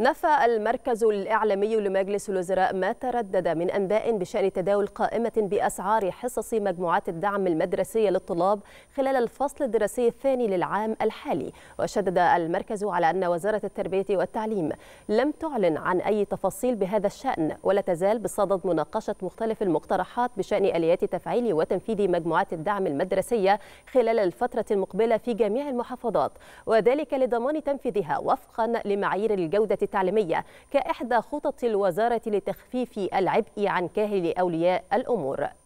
نفى المركز الإعلامي لمجلس الوزراء ما تردد من أنباء بشأن تداول قائمة بأسعار حصص مجموعات الدعم المدرسية للطلاب خلال الفصل الدراسي الثاني للعام الحالي وشدد المركز على أن وزارة التربية والتعليم لم تعلن عن أي تفاصيل بهذا الشأن ولا تزال بصدد مناقشة مختلف المقترحات بشأن آليات تفعيل وتنفيذ مجموعات الدعم المدرسية خلال الفترة المقبلة في جميع المحافظات وذلك لضمان تنفيذها وفقا لمعايير الجودة التعليمية كإحدى خطط الوزارة لتخفيف العبء عن كاهل أولياء الأمور